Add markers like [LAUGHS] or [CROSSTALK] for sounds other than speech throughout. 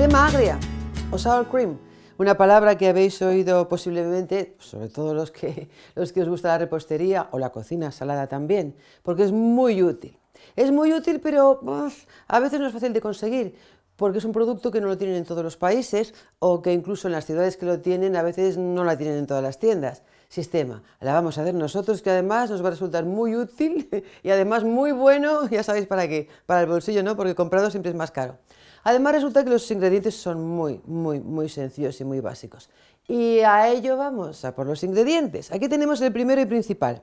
Crema agria o sour cream, una palabra que habéis oído posiblemente, sobre todo los que, los que os gusta la repostería o la cocina salada también, porque es muy útil. Es muy útil, pero a veces no es fácil de conseguir, porque es un producto que no lo tienen en todos los países o que incluso en las ciudades que lo tienen a veces no la tienen en todas las tiendas. Sistema, la vamos a hacer nosotros que además nos va a resultar muy útil [LAUGHS] y además muy bueno, [LAUGHS] ya sabéis para qué, para el bolsillo no, porque comprado siempre es más caro. Además resulta que los ingredientes son muy, muy, muy sencillos y muy básicos. Y a ello vamos, a por los ingredientes. Aquí tenemos el primero y principal.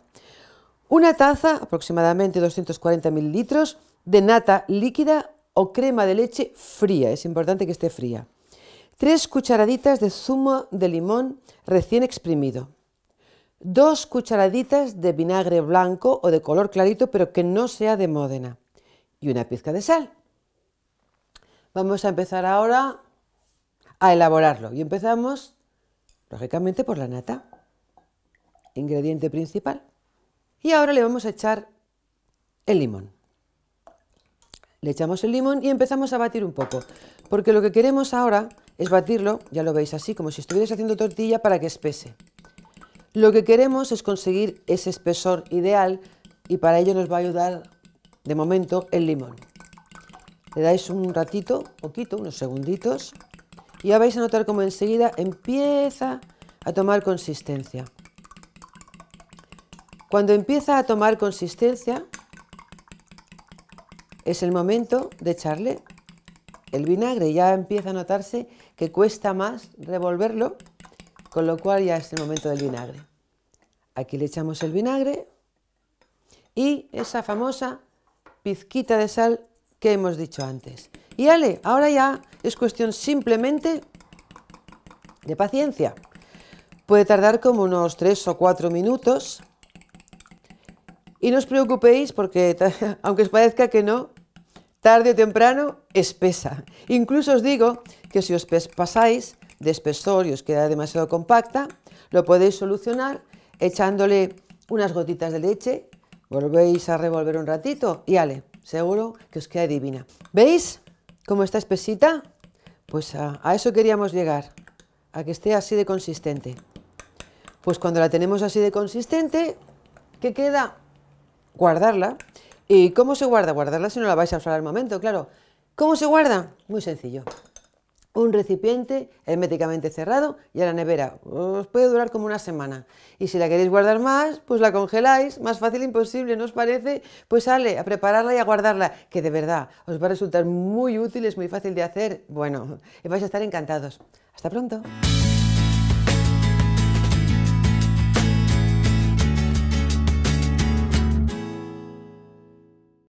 Una taza, aproximadamente 240 mililitros, de nata líquida o crema de leche fría, es importante que esté fría. Tres cucharaditas de zumo de limón recién exprimido. Dos cucharaditas de vinagre blanco o de color clarito, pero que no sea de Módena. Y una pizca de sal. Vamos a empezar ahora a elaborarlo. Y empezamos, lógicamente, por la nata, ingrediente principal. Y ahora le vamos a echar el limón. Le echamos el limón y empezamos a batir un poco, porque lo que queremos ahora es batirlo, ya lo veis así, como si estuvieras haciendo tortilla para que espese. Lo que queremos es conseguir ese espesor ideal y para ello nos va a ayudar de momento el limón. Le dais un ratito, poquito, unos segunditos y ya vais a notar como enseguida empieza a tomar consistencia. Cuando empieza a tomar consistencia, es el momento de echarle el vinagre. Ya empieza a notarse que cuesta más revolverlo, con lo cual ya es el momento del vinagre. Aquí le echamos el vinagre y esa famosa pizquita de sal que hemos dicho antes. Y ale, ahora ya es cuestión simplemente de paciencia. Puede tardar como unos 3 o 4 minutos y no os preocupéis porque, [LAUGHS] aunque os parezca que no, tarde o temprano espesa. Incluso os digo que si os pasáis de espesor y os queda demasiado compacta, lo podéis solucionar echándole unas gotitas de leche, volvéis a revolver un ratito y ale, seguro que os queda divina. ¿Veis cómo está espesita? Pues a, a eso queríamos llegar, a que esté así de consistente. Pues cuando la tenemos así de consistente, ¿qué queda? guardarla. ¿Y cómo se guarda? Guardarla si no la vais a usar al momento, claro. ¿Cómo se guarda? Muy sencillo. Un recipiente herméticamente cerrado y a la nevera. Os puede durar como una semana. Y si la queréis guardar más, pues la congeláis. Más fácil imposible, ¿no os parece? Pues sale a prepararla y a guardarla, que de verdad os va a resultar muy útil, es muy fácil de hacer. Bueno, y vais a estar encantados. Hasta pronto.